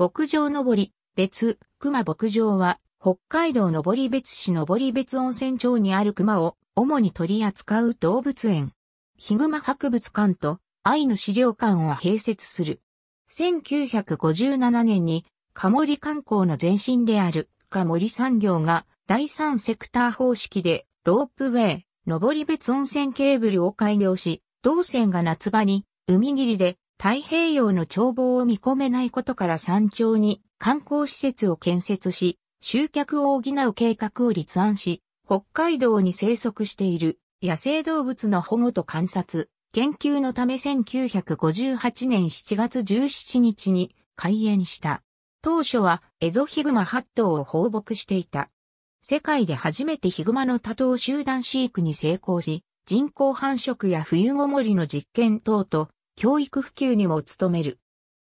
牧場ぼり、別、熊牧場は、北海道り別市り別温泉町にある熊を主に取り扱う動物園。ヒグマ博物館と愛の資料館を併設する。1957年に、カモリ観光の前身であるカモリ産業が第三セクター方式でロープウェイ、り別温泉ケーブルを改良し、同線が夏場に海霧で太平洋の眺望を見込めないことから山頂に観光施設を建設し、集客を補う計画を立案し、北海道に生息している野生動物の保護と観察、研究のため1958年7月17日に開園した。当初はエゾヒグマ8頭を放牧していた。世界で初めてヒグマの多頭集団飼育に成功し、人工繁殖や冬ごもりの実験等と教育普及にも努める。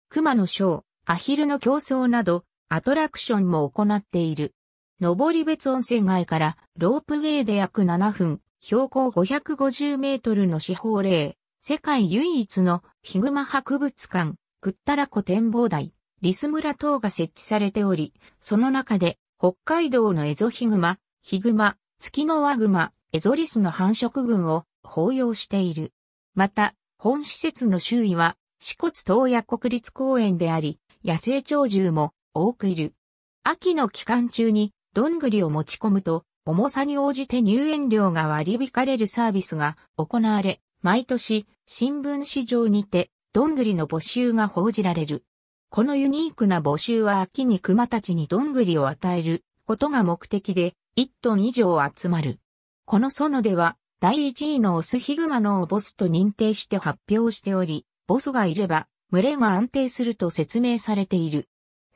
熊のショー、アヒルの競争など、アトラクションも行っている。登別温泉街からロープウェイで約7分、標高550メートルの四方霊、世界唯一のヒグマ博物館、クッタラ湖展望台、リス村等が設置されており、その中で北海道のエゾヒグマ、ヒグマ、ツキノワグマ、エゾリスの繁殖群を抱擁している。また、本施設の周囲は、四骨東野国立公園であり、野生鳥獣も多くいる。秋の期間中に、どんぐりを持ち込むと、重さに応じて入園料が割り引かれるサービスが行われ、毎年、新聞市場にて、どんぐりの募集が報じられる。このユニークな募集は秋に熊たちにどんぐりを与えることが目的で、1トン以上集まる。この園では、第1位のオスヒグマのをボスと認定して発表しており、ボスがいれば群れが安定すると説明されている。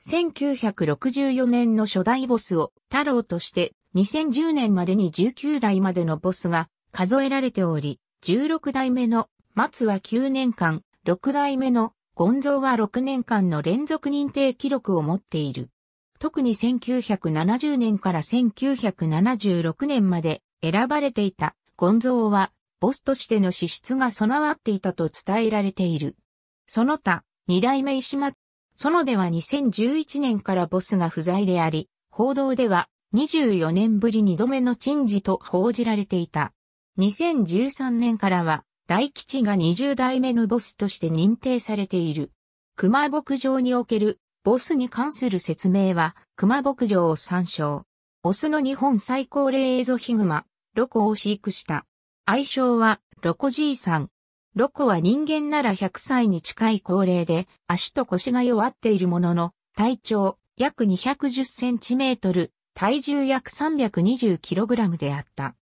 1964年の初代ボスを太郎として2010年までに19代までのボスが数えられており、16代目の松は9年間、6代目のゴンゾーは6年間の連続認定記録を持っている。特に1970年から1976年まで選ばれていたゴンゾーは、ボスとしての資質が備わっていたと伝えられている。その他、二代目石松、園では2011年からボスが不在であり、報道では24年ぶり二度目の陳事と報じられていた。2013年からは、大吉が20代目のボスとして認定されている。熊牧場におけるボスに関する説明は、熊牧場を参照。オスの日本最高齢映像ヒグマ、ロコを飼育した。愛称は、ロコじいさん。ロコは人間なら100歳に近い高齢で、足と腰が弱っているものの、体長約210センチメートル、体重約320キログラムであった。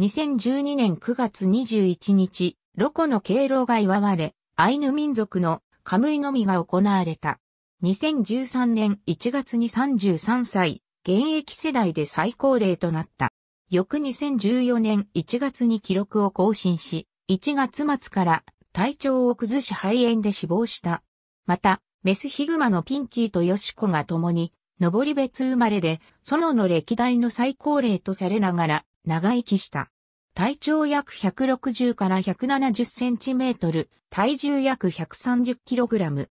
2012年9月21日、ロコの敬老が祝われ、アイヌ民族のカムイのみが行われた。2013年1月に33歳、現役世代で最高齢となった。翌2014年1月に記録を更新し、1月末から体調を崩し肺炎で死亡した。また、メスヒグマのピンキーとヨシコが共に、登別生まれで、園の歴代の最高齢とされながら、長生きした。体長約160から170センチメートル、体重約130キログラム。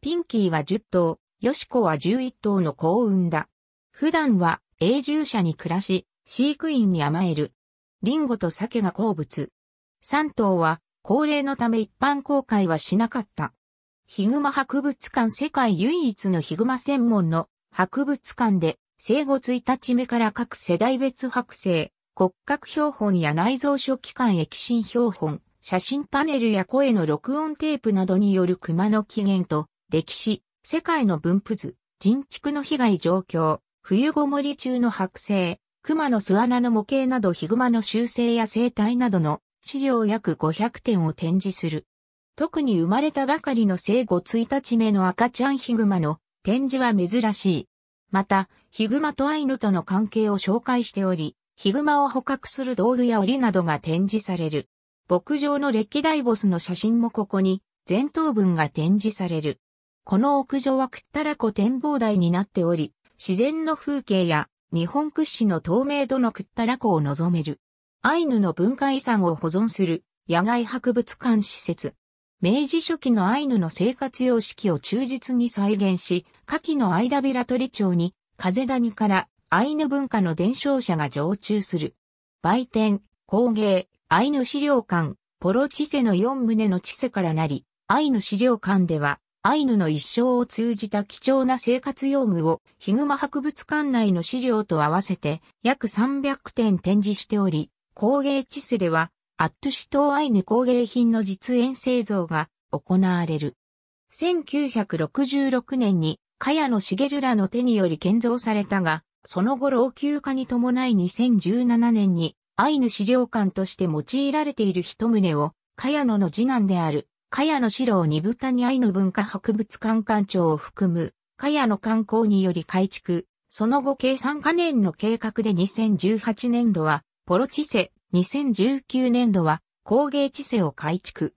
ピンキーは10頭、ヨシコは11頭の子を産んだ。普段は永住者に暮らし、飼育員に甘える。リンゴと鮭が好物。3頭は、高齢のため一般公開はしなかった。ヒグマ博物館世界唯一のヒグマ専門の博物館で、生後1日目から各世代別剥製、骨格標本や内臓書器官液心標本、写真パネルや声の録音テープなどによる熊の起源と、歴史、世界の分布図、人畜の被害状況、冬ごもり中の剥製、熊の巣穴の模型などヒグマの習性や生態などの資料約500点を展示する。特に生まれたばかりの生後1日目の赤ちゃんヒグマの展示は珍しい。また、ヒグマとアイヌとの関係を紹介しており、ヒグマを捕獲する道具や檻などが展示される。牧場の歴代ボスの写真もここに前頭文が展示される。この屋上はくったらこ展望台になっており、自然の風景や日本屈指の透明度のくったら湖を望める。アイヌの文化遺産を保存する野外博物館施設。明治初期のアイヌの生活様式を忠実に再現し、夏季の間平鳥町に、風谷からアイヌ文化の伝承者が常駐する。売店、工芸、アイヌ資料館、ポロチセの4棟のチセからなり、アイヌ資料館では、アイヌの一生を通じた貴重な生活用具をヒグマ博物館内の資料と合わせて約300点展示しており、工芸地スではアットシウアイヌ工芸品の実演製造が行われる。1966年に茅野茂らの手により建造されたが、その後老朽化に伴い2017年にアイヌ資料館として用いられている一棟を、茅野の次男である茅野四郎二部谷アイヌ文化博物館館長を含む、茅野観光により改築、その後計3カ年の計画で2018年度は、ポロ地セ、2019年度は、工芸地セを改築。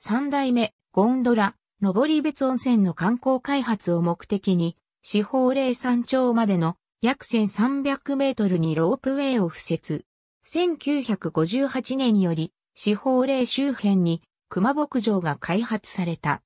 三代目、ゴンドラ、登別温泉の観光開発を目的に、四方霊山頂までの約1300メートルにロープウェイを付設。1958年より、四方霊周辺に熊牧場が開発された。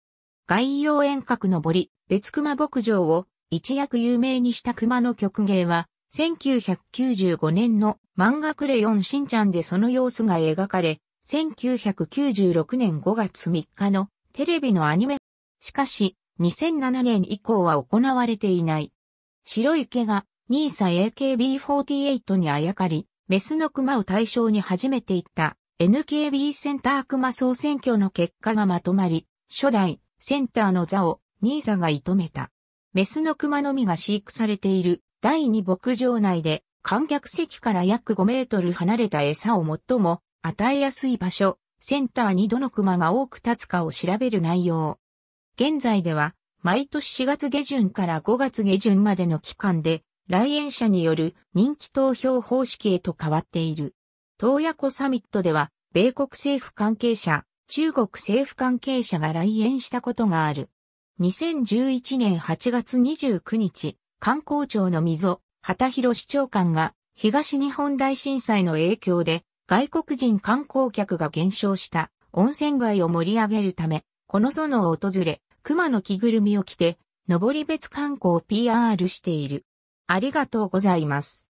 外洋遠隔の森、別熊牧場を一躍有名にした熊の曲芸は、1995年の漫画クレヨンしんちゃんでその様子が描かれ、1996年5月3日のテレビのアニメ。しかし、2007年以降は行われていない。白い毛が NISA AKB48 にあやかり、メスの熊を対象に初めて行った NKB センター熊総選挙の結果がまとまり、初代センターの座をニーザが射止めた。メスの熊のみが飼育されている第2牧場内で観客席から約5メートル離れた餌を最も与えやすい場所、センターにどの熊が多く立つかを調べる内容。現在では毎年4月下旬から5月下旬までの期間で来園者による人気投票方式へと変わっている。洞爺湖サミットでは、米国政府関係者、中国政府関係者が来園したことがある。2011年8月29日、観光庁の溝、畑博市長官が、東日本大震災の影響で、外国人観光客が減少した温泉街を盛り上げるため、この園を訪れ、熊の着ぐるみを着て、登別観光を PR している。ありがとうございます。